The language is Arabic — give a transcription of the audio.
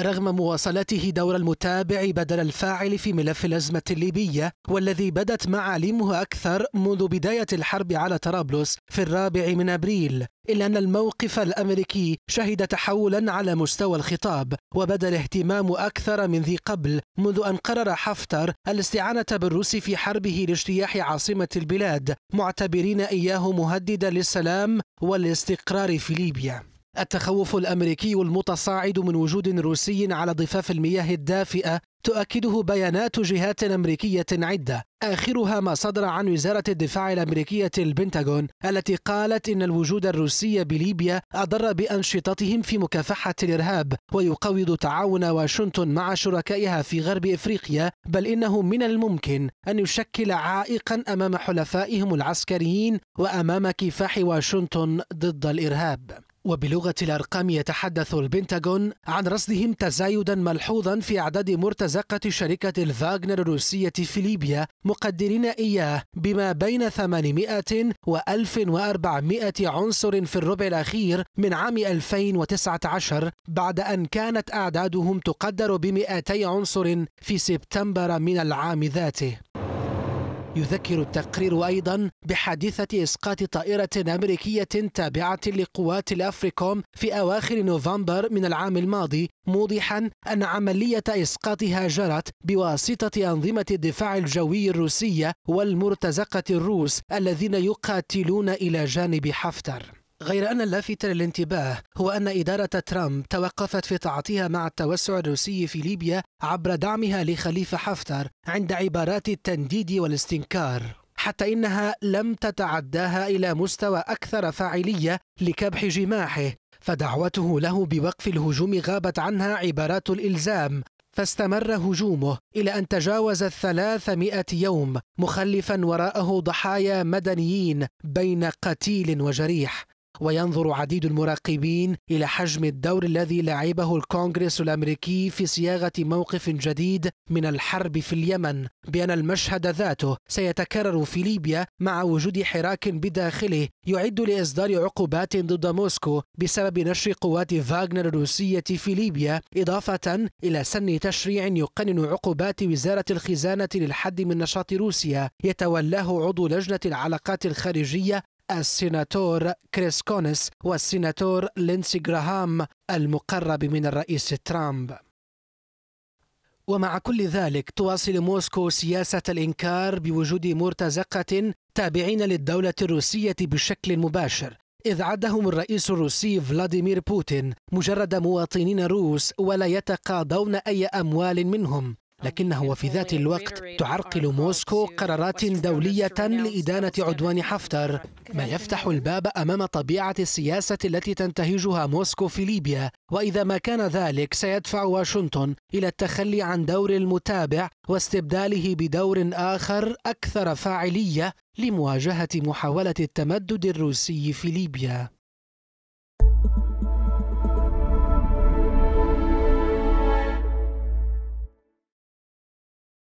رغم مواصلته دور المتابع بدل الفاعل في ملف الأزمة الليبية والذي بدت معالمه أكثر منذ بداية الحرب على طرابلس في الرابع من أبريل إلا أن الموقف الأمريكي شهد تحولا على مستوى الخطاب وبدا الاهتمام أكثر من ذي قبل منذ أن قرر حفتر الاستعانة بالروس في حربه لاجتياح عاصمة البلاد معتبرين إياه مهددا للسلام والاستقرار في ليبيا التخوف الامريكي المتصاعد من وجود روسي على ضفاف المياه الدافئه تؤكده بيانات جهات امريكيه عده اخرها ما صدر عن وزاره الدفاع الامريكيه البنتاغون التي قالت ان الوجود الروسي بليبيا اضر بانشطتهم في مكافحه الارهاب ويقوض تعاون واشنطن مع شركائها في غرب افريقيا بل انه من الممكن ان يشكل عائقا امام حلفائهم العسكريين وامام كفاح واشنطن ضد الارهاب وبلغة الأرقام يتحدث البنتاغون عن رصدهم تزايدا ملحوظا في أعداد مرتزقة شركة الفاغنر الروسية في ليبيا مقدرين إياه بما بين 800 و 1400 عنصر في الربع الأخير من عام 2019 بعد أن كانت أعدادهم تقدر ب 200 عنصر في سبتمبر من العام ذاته يذكر التقرير أيضا بحادثة إسقاط طائرة أمريكية تابعة لقوات الأفريكوم في أواخر نوفمبر من العام الماضي موضحا أن عملية إسقاطها جرت بواسطة أنظمة الدفاع الجوي الروسية والمرتزقة الروس الذين يقاتلون إلى جانب حفتر غير أن اللافت للانتباه هو أن إدارة ترامب توقفت في تعاطيها مع التوسع الروسي في ليبيا عبر دعمها لخليفة حفتر عند عبارات التنديد والاستنكار حتى إنها لم تتعداها إلى مستوى أكثر فاعلية لكبح جماحه فدعوته له بوقف الهجوم غابت عنها عبارات الإلزام فاستمر هجومه إلى أن تجاوز الثلاثمائة يوم مخلفا وراءه ضحايا مدنيين بين قتيل وجريح وينظر عديد المراقبين إلى حجم الدور الذي لعبه الكونغرس الأمريكي في صياغة موقف جديد من الحرب في اليمن بأن المشهد ذاته سيتكرر في ليبيا مع وجود حراك بداخله يعد لإصدار عقوبات ضد موسكو بسبب نشر قوات فاغنر الروسية في ليبيا إضافة إلى سن تشريع يقنن عقوبات وزارة الخزانة للحد من نشاط روسيا يتولاه عضو لجنة العلاقات الخارجية السيناتور كريس كونس والسيناتور لينسي جراهام المقرب من الرئيس ترامب ومع كل ذلك تواصل موسكو سياسة الإنكار بوجود مرتزقة تابعين للدولة الروسية بشكل مباشر إذ عدهم الرئيس الروسي فلاديمير بوتين مجرد مواطنين روس ولا يتقاضون أي أموال منهم لكنه وفي ذات الوقت تعرقل موسكو قرارات دولية لإدانة عدوان حفتر ما يفتح الباب أمام طبيعة السياسة التي تنتهجها موسكو في ليبيا وإذا ما كان ذلك سيدفع واشنطن إلى التخلي عن دور المتابع واستبداله بدور آخر أكثر فاعلية لمواجهة محاولة التمدد الروسي في ليبيا